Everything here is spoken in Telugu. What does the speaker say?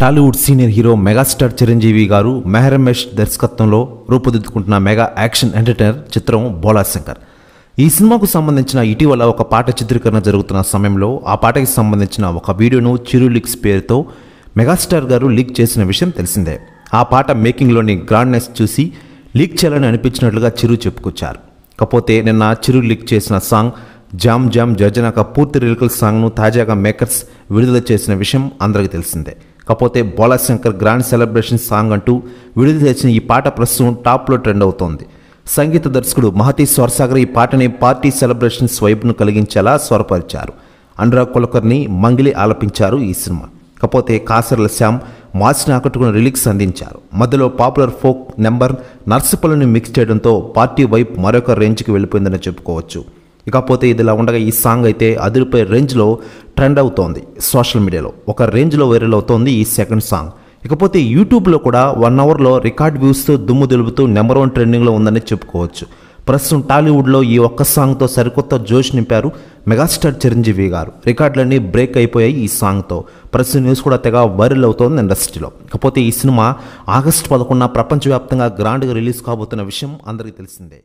Tollywood senior hero megastar Chiranjeevi garu Meher Ramesh దర్శకత్వంలో రూపుదిద్దుకుంటున్న మెగా యాక్షన్ ఎంటర్టైనర్ చిత్రం బోలా శంకర్ ఈ సినిమాకు సంబంధించిన ఇటీవల ఒక పాట చిత్రీకరణ జరుగుతున్న సమయంలో ఆ పాటకి సంబంధించిన ఒక వీడియోను చిరు లీక్స్ పేరుతో మెగాస్టార్ గారు లీక్ చేసిన విషయం తెలిసిందే ఆ పాట మేకింగ్లోని గ్రాండ్నెస్ చూసి లీక్ చేయాలని అనిపించినట్లుగా చిరు చెప్పుకొచ్చారు కాకపోతే నిన్న చిరు లీక్ చేసిన సాంగ్ జామ్ జామ్ జర్జనాక పూర్తి లిరికల్ సాంగ్ను తాజాగా మేకర్స్ విడుదల చేసిన విషయం అందరికీ తెలిసిందే కాకపోతే బోళాశంకర్ గ్రాండ్ సెలబ్రేషన్ సాంగ్ అంటూ విడుదల చేసిన ఈ పాట ప్రస్తుతం టాప్లో ట్రెండ్ అవుతోంది సంగీత దర్శకుడు మహతి స్వర్సాగర్ ఈ పాటని పార్టీ సెలబ్రేషన్ స్వైప్ను కలిగించేలా స్వరపరిచారు అనురాగ్ కులకర్ని మంగిలి ఆలపించారు ఈ సినిమా కాకపోతే కాసర్ల శ్యామ్ మార్చిని ఆకట్టుకున్న రిలీక్స్ అందించారు మధ్యలో పాపులర్ ఫోక్ నెంబర్ నర్సుపల్లిని మిక్స్ చేయడంతో పార్టీ వైపు మరొక రేంజ్కి వెళ్ళిపోయిందని చెప్పుకోవచ్చు ఇకపోతే ఇదిలా ఉండగా ఈ సాంగ్ అయితే అదిరిపోయే రేంజ్లో ట్రెండ్ అవుతోంది సోషల్ మీడియాలో ఒక రేంజ్లో వైరల్ అవుతోంది ఈ సెకండ్ సాంగ్ ఇకపోతే యూట్యూబ్లో కూడా వన్ అవర్లో రికార్డ్ వ్యూస్తో దుమ్ము దులుపుతూ నెంబర్ వన్ ట్రెండింగ్లో ఉందని చెప్పుకోవచ్చు ప్రస్తుతం టాలీవుడ్లో ఈ ఒక్క సాంగ్తో సరికొత్త జోష్ నింపారు మెగాస్టార్ చిరంజీవి గారు రికార్డులన్నీ బ్రేక్ అయిపోయాయి ఈ సాంగ్తో ప్రస్తుతం న్యూస్ కూడా తెగ వైరల్ అవుతోంది ఇండస్ట్రీలో కాకపోతే ఈ సినిమా ఆగస్టు పదకొండున ప్రపంచవ్యాప్తంగా గ్రాండ్గా రిలీజ్ కాబోతున్న విషయం అందరికీ తెలిసిందే